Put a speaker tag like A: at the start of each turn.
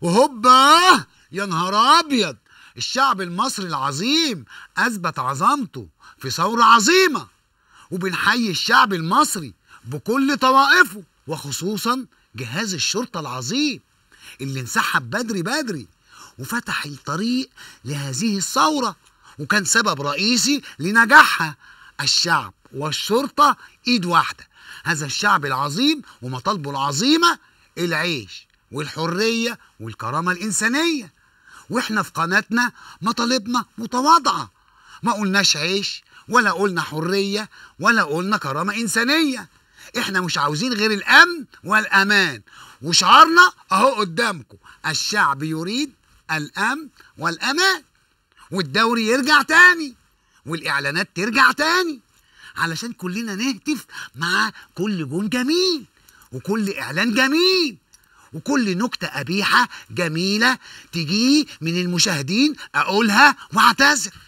A: وهوبا يا نهار ابيض الشعب المصري العظيم اثبت عظمته في ثوره عظيمه وبنحيي الشعب المصري بكل طوائفه وخصوصا جهاز الشرطه العظيم اللي انسحب بدري بدري وفتح الطريق لهذه الثوره وكان سبب رئيسي لنجاحها الشعب والشرطه ايد واحده هذا الشعب العظيم ومطالبه العظيمه العيش والحرية والكرامة الإنسانية وإحنا في قناتنا مطالبنا متواضعة ما قلناش عيش ولا قلنا حرية ولا قلنا كرامة إنسانية إحنا مش عاوزين غير الأمن والأمان وشعارنا أهو قدامكم الشعب يريد الأمن والأمان والدوري يرجع تاني والإعلانات ترجع تاني علشان كلنا نهتف مع كل جون جميل وكل إعلان جميل وكل نكتة قبيحة جميلة تجي من المشاهدين أقولها وأعتذر